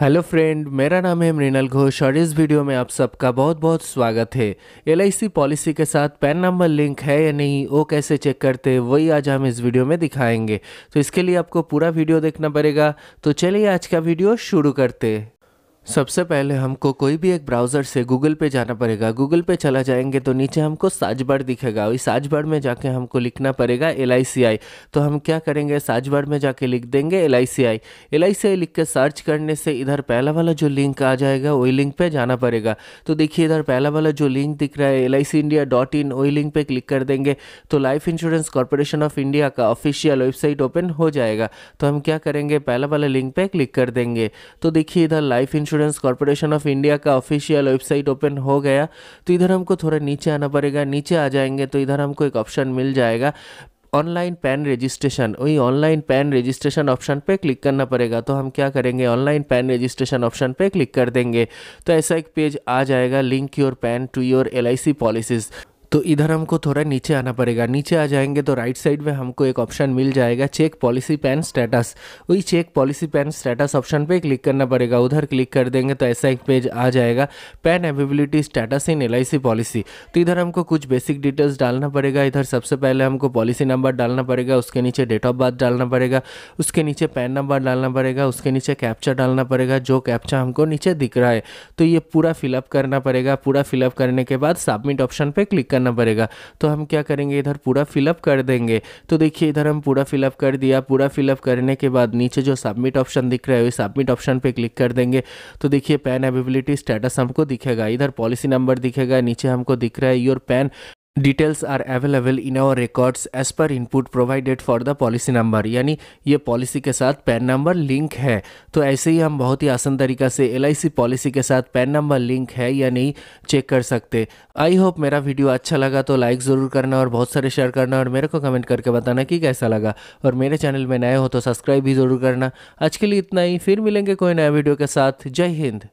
hello friend मेरा नाम है मृणाल घोष और इस वीडियो में आप सबका बहुत बहुत स्वागत है एल पॉलिसी के साथ पैन नंबर लिंक है या नहीं वो कैसे चेक करते हैं वही आज हम इस वीडियो में दिखाएंगे तो इसके लिए आपको पूरा वीडियो देखना पड़ेगा तो चलिए आज का वीडियो शुरू करते हैं सबसे पहले हमको कोई भी एक ब्राउज़र से गूगल पे जाना पड़ेगा गूगल पे चला जाएंगे तो नीचे हमको साज दिखेगा इस साज बार में जाके हमको लिखना पड़ेगा एल तो हम क्या करेंगे साज में जाके लिख देंगे एल आई सी लिख के सर्च करने से इधर पहला वाला जो लिंक आ जाएगा वही लिंक पर जाना पड़ेगा तो देखिए इधर पहला वाला जो लिंक दिख रहा है एल इंडिया डॉट इन वही लिंक पर क्लिक कर देंगे तो life insurance corporation of India का ऑफिशियल वेबसाइट ओपन हो जाएगा तो हम क्या करेंगे पहला वाला लिंक पर क्लिक कर देंगे तो देखिए इधर life insurance insurance corporation of India का ऑफिशियल वेबसाइट ओपन हो गया तो इधर हमको थोड़ा नीचे आना पड़ेगा नीचे आ जाएंगे तो इधर हमको एक ऑप्शन मिल जाएगा ऑनलाइन पैन रजिस्ट्रेशन वही ऑनलाइन पैन रजिस्ट्रेशन ऑप्शन पे क्लिक करना पड़ेगा तो हम क्या करेंगे ऑनलाइन पैन रजिस्ट्रेशन ऑप्शन पे क्लिक कर देंगे तो ऐसा एक पेज आ जाएगा link your PAN to your L policies तो इधर हमको थोड़ा नीचे आना पड़ेगा नीचे आ जाएंगे तो राइट साइड में हमको एक ऑप्शन मिल जाएगा चेक पॉलिसी पैन स्टेटस वही check policy PAN status option पे क्लिक करना पड़ेगा उधर क्लिक कर देंगे तो ऐसा एक पेज आ जाएगा PAN availability status in L policy तो इधर हमको कुछ बेसिक डिटेल्स डालना पड़ेगा इधर सबसे पहले हमको पॉलिसी नंबर डालना पड़ेगा उसके नीचे डेट ऑफ बर्थ डालना पड़ेगा उसके नीचे पैन नंबर डालना पड़ेगा उसके नीचे कैप्चा डालना पड़ेगा जो कैप्चा हमको नीचे दिख रहा है तो ये पूरा फिलअप करना पड़ेगा पूरा फिलअप करने के बाद सबमिट ऑप्शन पर क्लिक करना पड़ेगा तो हम क्या करेंगे इधर पूरा फिलअप कर देंगे तो देखिए इधर हम पूरा फिलअप कर दिया पूरा फिलअप करने के बाद नीचे जो सबमिट ऑप्शन दिख रहा है वही सबमिट ऑप्शन पर क्लिक कर देंगे तो देखिए पैन एबिलिटी स्टेटस हमको दिखेगा इधर पॉलिसी नंबर दिखेगा नीचे हमको दिख रहा है your PAN details are available in our records as per input provided for the policy number यानी ये पॉलिसी के साथ पैन नंबर लिंक है तो ऐसे ही हम बहुत ही आसान तरीका से एल पॉलिसी के साथ पैन नंबर लिंक है या नहीं चेक कर सकते आई होप मेरा वीडियो अच्छा लगा तो लाइक ज़रूर करना और बहुत सारे शेयर करना और मेरे को कमेंट करके बताना कि कैसा लगा और मेरे चैनल में नए हो तो सब्सक्राइब भी ज़रूर करना आज के लिए इतना ही फिर मिलेंगे कोई नया वीडियो के साथ जय हिंद